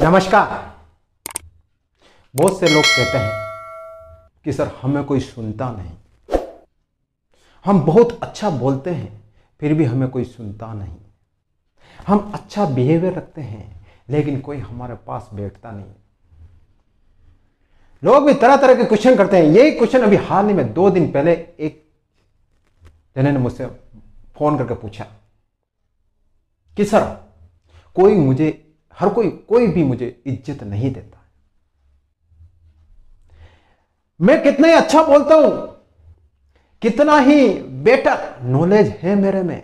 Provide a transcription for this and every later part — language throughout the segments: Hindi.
नमस्कार बहुत से लोग कहते हैं कि सर हमें कोई सुनता नहीं हम बहुत अच्छा बोलते हैं फिर भी हमें कोई सुनता नहीं हम अच्छा बिहेवियर रखते हैं लेकिन कोई हमारे पास बैठता नहीं लोग भी तरह तरह के क्वेश्चन करते हैं यही क्वेश्चन अभी हाल ही में दो दिन पहले एक जने ने मुझसे फोन करके पूछा कि सर कोई मुझे हर कोई कोई भी मुझे इज्जत नहीं देता मैं कितना ही अच्छा बोलता हूं कितना ही बेटर नॉलेज है मेरे में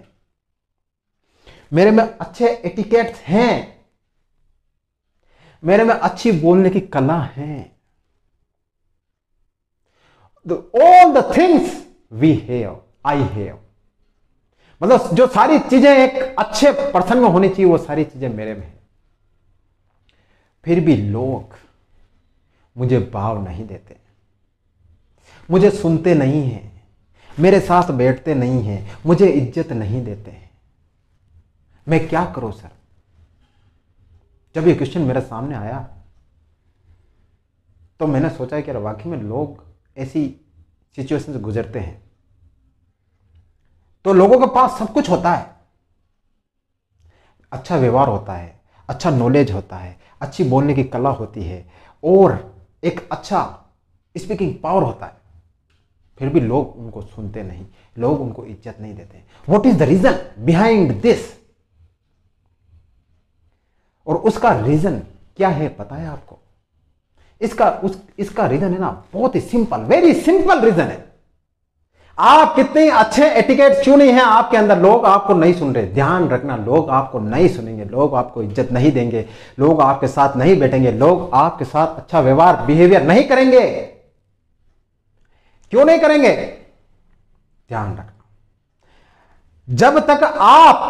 मेरे में अच्छे एटिकेट्स हैं मेरे में अच्छी बोलने की कला है all the things we have I have मतलब जो सारी चीजें एक अच्छे पर्सन में होनी चाहिए वो सारी चीजें मेरे में है फिर भी लोग मुझे भाव नहीं देते मुझे सुनते नहीं हैं मेरे साथ बैठते नहीं हैं मुझे इज्जत नहीं देते हैं मैं क्या करूं सर जब ये क्वेश्चन मेरे सामने आया तो मैंने सोचा कि वाकई में लोग ऐसी सिचुएशन से गुजरते हैं तो लोगों के पास सब कुछ होता है अच्छा व्यवहार होता है अच्छा नॉलेज होता है अच्छी बोलने की कला होती है और एक अच्छा स्पीकिंग पावर होता है फिर भी लोग उनको सुनते नहीं लोग उनको इज्जत नहीं देते what is the reason behind this और उसका रीजन क्या है पता है आपको इसका उस इसका रीजन है ना बहुत ही सिंपल वेरी सिंपल रीजन है आप कितने अच्छे एटिकेट क्यों नहीं है आपके अंदर लोग आपको नहीं सुन रहे ध्यान रखना लोग आपको नहीं सुनेंगे लोग आपको इज्जत नहीं देंगे लोग आपके साथ नहीं बैठेंगे लोग आपके साथ अच्छा व्यवहार बिहेवियर नहीं करेंगे क्यों नहीं करेंगे ध्यान रखना जब तक आप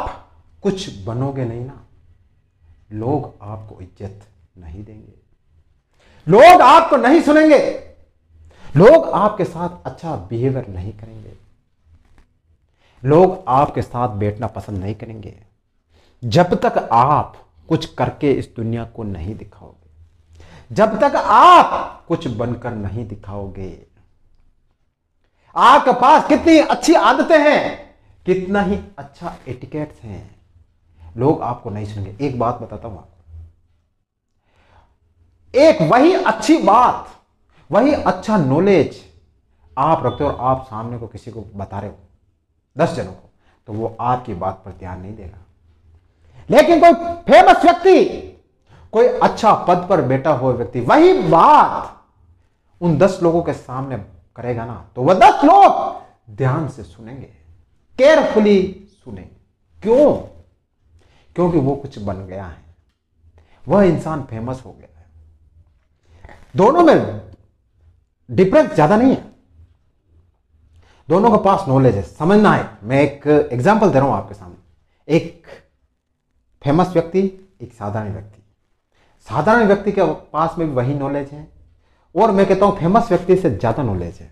कुछ बनोगे नहीं ना लोग आपको इज्जत नहीं देंगे लोग आपको नहीं सुनेंगे लोग आपके साथ अच्छा बिहेवियर नहीं करेंगे लोग आपके साथ बैठना पसंद नहीं करेंगे जब तक आप कुछ करके इस दुनिया को नहीं दिखाओगे जब तक आप कुछ बनकर नहीं दिखाओगे आपके पास कितनी अच्छी आदतें हैं कितना ही अच्छा एटिकेट्स हैं लोग आपको नहीं सुनेंगे एक बात बताता हूं आपको एक वही अच्छी बात वही अच्छा नॉलेज आप रखते हो और आप सामने को किसी को बता रहे हो दस जनों को तो वो आपकी बात पर ध्यान नहीं देगा लेकिन कोई फेमस व्यक्ति कोई अच्छा पद पर बैठा हुआ व्यक्ति वही बात उन दस लोगों के सामने करेगा ना तो वह दस लोग ध्यान से सुनेंगे केयरफुली सुनेंगे क्यों क्योंकि वो कुछ बन गया है वह इंसान फेमस हो गया है दोनों में डिफरेंस ज्यादा नहीं है दोनों के पास नॉलेज है समझना है मैं एक एग्जाम्पल दे रहा हूं आपके सामने एक फेमस व्यक्ति एक साधारण व्यक्ति साधारण व्यक्ति के पास में भी वही नॉलेज है और मैं कहता हूं फेमस व्यक्ति से ज्यादा नॉलेज है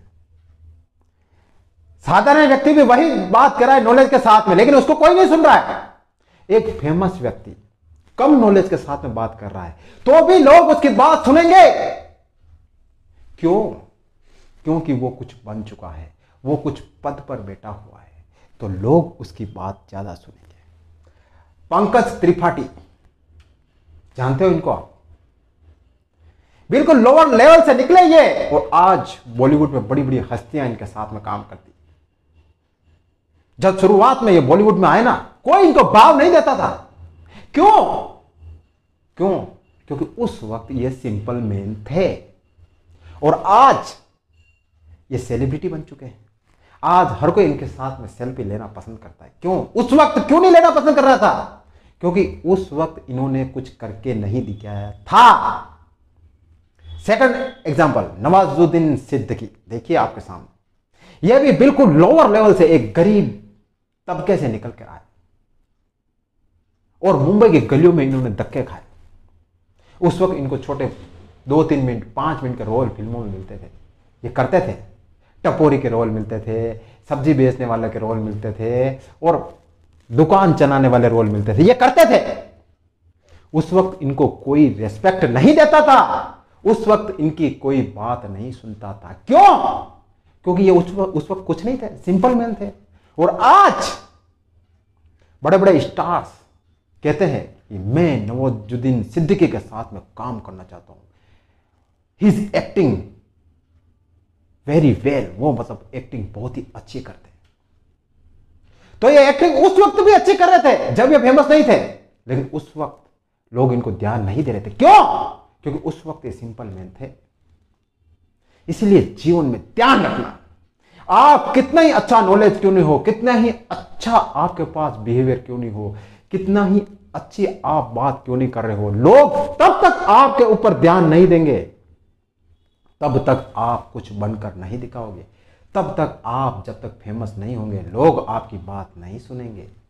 साधारण व्यक्ति भी वही बात कर रहा है नॉलेज के साथ में लेकिन उसको कोई नहीं सुन रहा है एक फेमस व्यक्ति कम नॉलेज के साथ में बात कर रहा है तो भी लोग उसकी बात सुनेंगे क्यों क्योंकि वो कुछ बन चुका है वो कुछ पद पर बैठा हुआ है तो लोग उसकी बात ज़्यादा सुनेंगे पंकज त्रिपाठी जानते हो इनको आप बिल्कुल लोअर लेवल से निकले ये और आज बॉलीवुड में बड़ी बड़ी हस्तियां इनके साथ में काम करती जब शुरुआत में ये बॉलीवुड में आए ना कोई इनको भाव नहीं देता था क्यों क्यों क्योंकि उस वक्त ये सिंपल मैन थे और आज ये सेलिब्रिटी बन चुके हैं आज हर कोई इनके साथ में सेल्फी लेना पसंद करता है क्यों उस वक्त क्यों नहीं लेना पसंद कर रहा था क्योंकि उस वक्त इन्होंने कुछ करके नहीं दिखाया था सेकंड एग्जाम्पल नवाजुद्दीन सिद्दकी देखिए आपके सामने यह भी बिल्कुल लोअर लेवल से एक गरीब तबके से निकल कर आए और मुंबई की गलियों में इन्होंने धक्के खाए उस वक्त इनको छोटे दो तीन मिनट पांच मिनट के रोल फिल्मों में मिलते थे ये करते थे टपोरी के रोल मिलते थे सब्जी बेचने वाले के रोल मिलते थे और दुकान चलाने वाले रोल मिलते थे ये करते थे उस वक्त इनको कोई रेस्पेक्ट नहीं देता था उस वक्त इनकी कोई बात नहीं सुनता था क्यों क्योंकि ये उस वक्त उस वक्त कुछ नहीं थे सिंपल मैन थे और आज बड़े बड़े स्टार्स कहते हैं कि मैं नवाजुद्दीन सिद्दीकी के साथ में काम करना चाहता हूं हिज एक्टिंग वेरी वेल वो मतलब एक्टिंग बहुत ही अच्छी करते हैं तो ये एक्टिंग उस वक्त भी अच्छे कर रहे थे जब ये फेमस नहीं थे लेकिन उस वक्त लोग इनको ध्यान नहीं दे रहे थे क्यों क्योंकि उस वक्त ये सिंपल मैन थे इसलिए जीवन में ध्यान रखना आप कितना ही अच्छा नॉलेज क्यों नहीं हो कितना ही अच्छा आपके पास बिहेवियर क्यों नहीं हो कितना ही अच्छी आप बात क्यों नहीं कर रहे हो लोग तब तक आपके ऊपर ध्यान नहीं देंगे तब तक आप कुछ बनकर नहीं दिखाओगे तब तक आप जब तक फेमस नहीं होंगे लोग आपकी बात नहीं सुनेंगे